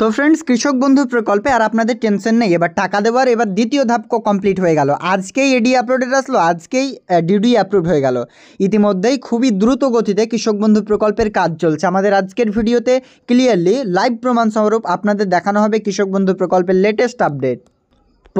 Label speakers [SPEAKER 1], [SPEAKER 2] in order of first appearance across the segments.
[SPEAKER 1] তো ফ্রেন্ডস কৃষক বন্ধু প্রকল্পে আর আপনাদের টেনশন নেই এবার টাকা দেওয়ার এবার দ্বিতীয় ধাপ কমপ্লিট হয়ে গেল আজকেই এডি আপলোডেড আসলো আজকেই ডিডি অ্যাপ্রুভ হয়ে গেল ইতিমধ্যেই খুবই দ্রুত গতিতে কৃষক বন্ধু প্রকল্পের কাজ চলছে আমাদের আজকের ভিডিওতে ক্লিয়ারলি লাইভ প্রমাণ স্বরূপ আপনাদের দেখানো হবে কৃষক বন্ধু প্রকল্পের লেটেস্ট আপডেট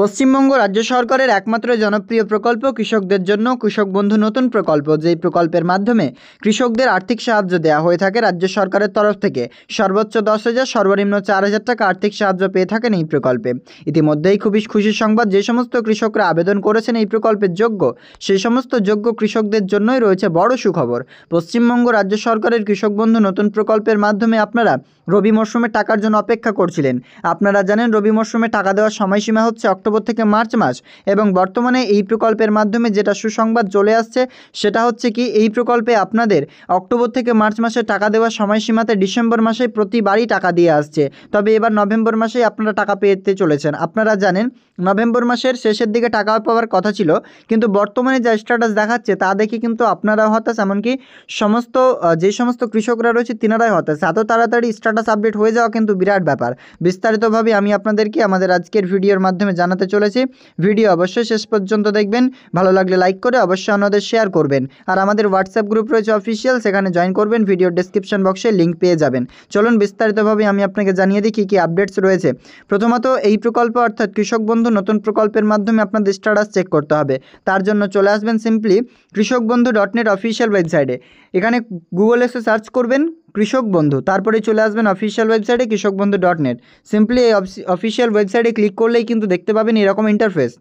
[SPEAKER 1] পশ্চিমবঙ্গ রাজ্য সরকারের একমাত্র জনপ্রিয় প্রকল্প কৃষকদের জন্য কৃষক বন্ধু নতুন প্রকল্প যেই প্রকল্পের মাধ্যমে কৃষকদের আর্থিক সাহায্য দেওয়া হয়ে থাকে রাজ্য সরকারের তরফ থেকে সর্বোচ্চ দশ হাজার সর্বনিম্ন চার হাজার টাকা আর্থিক সাহায্য পেয়ে থাকেন এই প্রকল্পে ইতিমধ্যেই খুবই খুশির সংবাদ যে সমস্ত কৃষকরা আবেদন করেছেন এই প্রকল্পের যোগ্য সেই সমস্ত যোগ্য কৃষকদের জন্যই রয়েছে বড় সুখবর পশ্চিমবঙ্গ রাজ্য সরকারের কৃষক বন্ধু নতুন প্রকল্পের মাধ্যমে আপনারা রবি মরশুমে টাকার জন্য অপেক্ষা করছিলেন আপনারা জানেন রবি মরশুমে টাকা দেওয়ার সময়সীমা হচ্ছে অক্টোবর অক্টোবর থেকে মার্চ মাস এবং বর্তমানে এই প্রকল্পের মাধ্যমে যেটা সুসংবাদ চলে আসছে সেটা হচ্ছে কি এই প্রকল্পে আপনাদের অক্টোবর থেকে মার্চ মাসে টাকা দেওয়ার সময়সীমাতে ডিসেম্বর মাসে প্রতিবারই টাকা দিয়ে আসছে তবে এবার নভেম্বর মাসেই আপনারা টাকা পেতে চলেছেন আপনারা জানেন নভেম্বর মাসের শেষের দিকে টাকা পাওয়ার কথা ছিল কিন্তু বর্তমানে যা স্ট্যাটাস দেখাচ্ছে তা দেখে কিন্তু আপনারা হতাশ এমনকি সমস্ত যে সমস্ত কৃষকরা রয়েছে তিনারাই হতাশ এত তাড়াতাড়ি স্ট্যাটাস আপডেট হয়ে যাওয়া কিন্তু বিরাট ব্যাপার বিস্তারিতভাবে আমি আপনাদেরকে আমাদের আজকের ভিডিওর মাধ্যমে জানা জানাতে চলেছি ভিডিও অবশ্যই শেষ পর্যন্ত দেখবেন ভালো লাগলে লাইক করে অবশ্যই আমাদের শেয়ার করবেন আর আমাদের হোয়াটসঅ্যাপ গ্রুপ রয়েছে অফিসিয়াল সেখানে জয়েন করবেন ভিডিও ডিসক্রিপশন বক্সে লিঙ্ক পেয়ে যাবেন চলুন বিস্তারিতভাবে আমি আপনাকে জানিয়ে দিই কী কী আপডেটস রয়েছে প্রথমত এই প্রকল্প অর্থাৎ কৃষক বন্ধু নতুন প্রকল্পের মাধ্যমে আপনাদের স্ট্যাটাস চেক করতে হবে তার জন্য চলে আসবেন সিম্পলি কৃষক বন্ধু ডট নেট অফিসিয়াল ওয়েবসাইটে এখানে গুগল এসে সার্চ করবেন কৃষক বন্ধু তারপরে চলে আসবেন অফিসিয়াল ওয়েবসাইটে Krishak Bandhu dot net simply এই অফিসিয়াল ওয়েবসাইটে ক্লিক করলেই কিন্তু দেখতে পাবেন এরকম ইন্টারফেস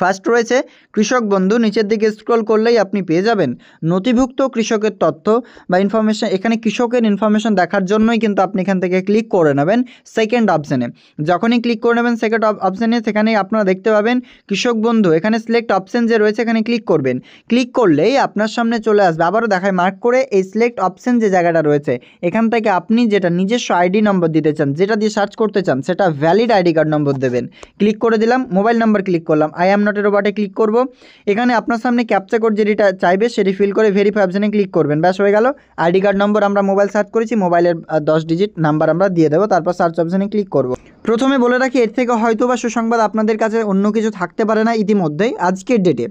[SPEAKER 1] ফার্স্ট রয়েছে কৃষক বন্ধু নিচের দিকে স্ক্রল করলেই আপনি পেয়ে যাবেন নথিভুক্ত কৃষকের তথ্য বা ইনফরমেশান এখানে কৃষকের ইনফরমেশান দেখার জন্যই কিন্তু আপনি এখান থেকে ক্লিক করে নেবেন সেকেন্ড অপশানে যখনই ক্লিক করে নেবেন সেকেন্ড অপশানে সেখানে আপনারা দেখতে পাবেন কৃষক বন্ধু এখানে সিলেক্ট অপশান যে রয়েছে এখানে ক্লিক করবেন ক্লিক করলেই আপনার সামনে চলে আসবে আবারও দেখায় মার্ক করে এই সিলেক্ট অপশান যে জায়গাটা রয়েছে এখান থেকে আপনি যেটা নিজস্ব আইডি নম্বর দিতে চান যেটা দিয়ে সার্চ করতে চান সেটা ভ্যালিড আইডি কার্ড নম্বর দেবেন ক্লিক করে দিলাম মোবাইল নম্বর ক্লিক করলাম আই অ্যাম নটের ওপারে ক্লিক করব এখানে আপনার সামনে ক্যাপচা কোড যেটা চাইবে সেটি ফিল করে ভেরিফাই অপশানে ক্লিক করবেন ব্যাস হয়ে গেল আইডি কার্ড নম্বর আমরা মোবাইল সার্চ করেছি মোবাইলের দশ ডিজিট নাম্বার আমরা দিয়ে দেবো তারপর সার্চ অপশানে ক্লিক করব প্রথমে বলে রাখি এর থেকে হয়তো বা সুসংবাদ আপনাদের কাছে অন্য কিছু থাকতে পারে না ইতিমধ্যেই আজকের ডেটে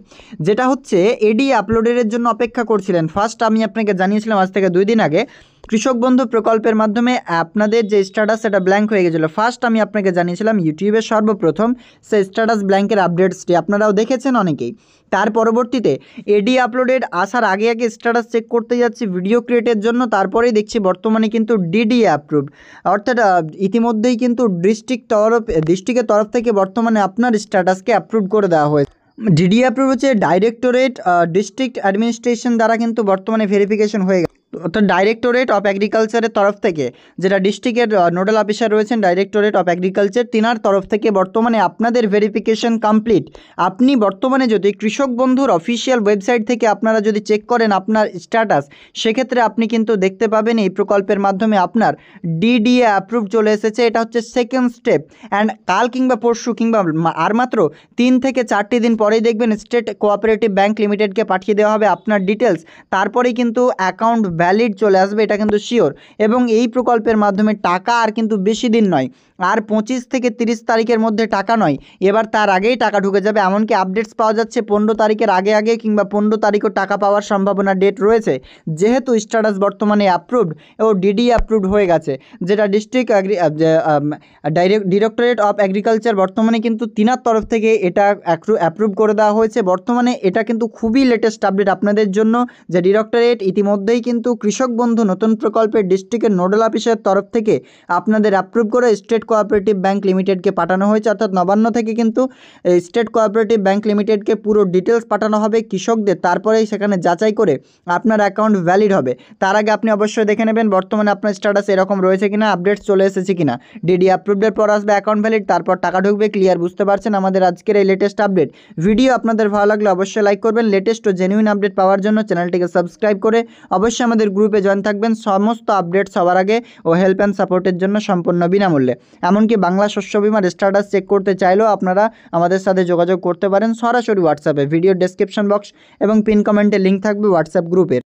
[SPEAKER 1] যেটা হচ্ছে এডি আপলোডের জন্য অপেক্ষা করছিলেন ফার্স্ট আমি আপনাকে জানিয়েছিলাম আজ থেকে দুই দিন আগে কৃষক বন্ধু প্রকল্পের মাধ্যমে আপনাদের যে স্ট্যাটাস সেটা ব্ল্যাঙ্ক হয়ে গেছিলো ফার্স্ট আমি আপনাকে জানিয়েছিলাম ইউটিউবে সর্বপ্রথম সেই স্ট্যাটাস ব্ল্যাঙ্কের আপডেটসটি আপনারাও দেখেছেন অনেকেই তার পরবর্তীতে এডি আপলোডেড আসার আগে আগে স্ট্যাটাস চেক করতে যাচ্ছি ভিডিও ক্রিয়েটের জন্য তারপরেই দেখছি বর্তমানে কিন্তু ডিডি অ্যাপ্রুভ অর্থাৎ ইতিমধ্যেই কিন্তু ডিস্ট্রিক্ট তরফ ডিস্ট্রিক্টের তরফ থেকে বর্তমানে আপনার স্ট্যাটাসকে অ্যাপ্রুভ করে দেওয়া হয়েছে ডিডি অ্যাপ্রুভ হচ্ছে ডাইরেক্টরেট ডিস্ট্রিক্ট অ্যাডমিনিস্ট্রেশন দ্বারা কিন্তু বর্তমানে ভেরিফিকেশন হয়ে গেছে অর্থাৎ ডাইরেক্টরেট অফ অ্যাগ্রিকালচারের তরফ থেকে যেটা ডিস্ট্রিক্টের নোডাল অফিসার রয়েছেন ডাইরেক্টরেট অফ অ্যাগ্রিকালচার তিনার তরফ থেকে বর্তমানে আপনাদের ভেরিফিকেশন কমপ্লিট আপনি বর্তমানে যদি কৃষক বন্ধুর অফিসিয়াল ওয়েবসাইট থেকে আপনারা যদি চেক করেন আপনার স্ট্যাটাস সেক্ষেত্রে আপনি কিন্তু দেখতে পাবেন এই প্রকল্পের মাধ্যমে আপনার ডিডিএ অ্যাপ্রুভ চলে এসেছে এটা হচ্ছে সেকেন্ড স্টেপ অ্যান্ড কাল কিংবা পরশু কিংবা আর মাত্র তিন থেকে চারটি দিন পরেই দেখবেন স্টেট কোঅপারেটিভ ব্যাংক লিমিটেডকে পাঠিয়ে দেওয়া হবে আপনার ডিটেলস তারপরেই কিন্তু অ্যাকাউন্ট ভ্যালিড চলে আসবে এটা কিন্তু শিওর এবং এই প্রকল্পের মাধ্যমে টাকা আর কিন্তু বেশি দিন নয় আর পঁচিশ থেকে তিরিশ তারিখের মধ্যে টাকা নয় এবার তার আগেই টাকা ঢুকে যাবে এমনকি আপডেটস পাওয়া যাচ্ছে পনেরো তারিখের আগে আগে কিংবা পনেরো তারিখও টাকা পাওয়ার সম্ভাবনা ডেট রয়েছে যেহেতু স্ট্যাটাস বর্তমানে অ্যাপ্রুভড ও ডিডি অ্যাপ্রুভড হয়ে গেছে যেটা district agri direct directorate of agriculture বর্তমানে কিন্তু তিনার তরফ থেকে এটা অ্যাপ্রুভ করে দেওয়া হয়েছে বর্তমানে এটা কিন্তু খুবই লেটেস্ট আপডেট আপনাদের জন্য যে ডিরেক্টরেট ইতিমধ্যেই কিন্তু কিন্তু কৃষক বন্ধু নতুন প্রকল্পে ডিস্ট্রিক্টের নোডাল অফিসের তরফ থেকে আপনাদের অ্যাপ্রুভ করে স্টেট কোঅপারেটিভ ব্যাঙ্ক লিমিটেডকে পাঠানো হয়েছে অর্থাৎ নবান্ন থেকে কিন্তু স্টেট কোঅপারেটিভ ব্যাংক লিমিটেডকে পুরো ডিটেলস পাঠানো হবে কৃষকদের তারপরেই সেখানে যাচাই করে আপনার অ্যাকাউন্ট ভ্যালিড হবে তার আগে আপনি অবশ্যই দেখে নেবেন বর্তমানে আপনার স্ট্যাটাস এরকম রয়েছে কিনা আপডেট চলে এসেছে কিনা ডিডি অ্যাপ্রুভডের পর আসবে অ্যাকাউন্ট ভ্যালিড তারপর টাকা ঢুকবে ক্লিয়ার বুঝতে পারছেন আমাদের আজকের এই লেটেস্ট আপডেট ভিডিও আপনাদের ভালো লাগলে অবশ্যই লাইক করবেন লেটেস্ট ও জেনুইন আপডেট পাওয়ার জন্য চ্যানেলটিকে সাবস্ক্রাইব করে অবশ্যই আমাদের গ্রুপে জয়েন থাকবেন সমস্ত আপডেট সবার আগে ও হেল্প অ্যান্ড সাপোর্টের জন্য সম্পূর্ণ বিনামূল্যে এমনকি বাংলা শস্য বিমার স্ট্যাটাস চেক করতে চাইলেও আপনারা আমাদের সাথে যোগাযোগ করতে পারেন সরাসরি হোয়াটসঅ্যাপে ভিডিও ডেসক্রিপশন বক্স এবং পিন কমেন্টে লিঙ্ক থাকবে হোয়াটসঅ্যাপ গ্রুপের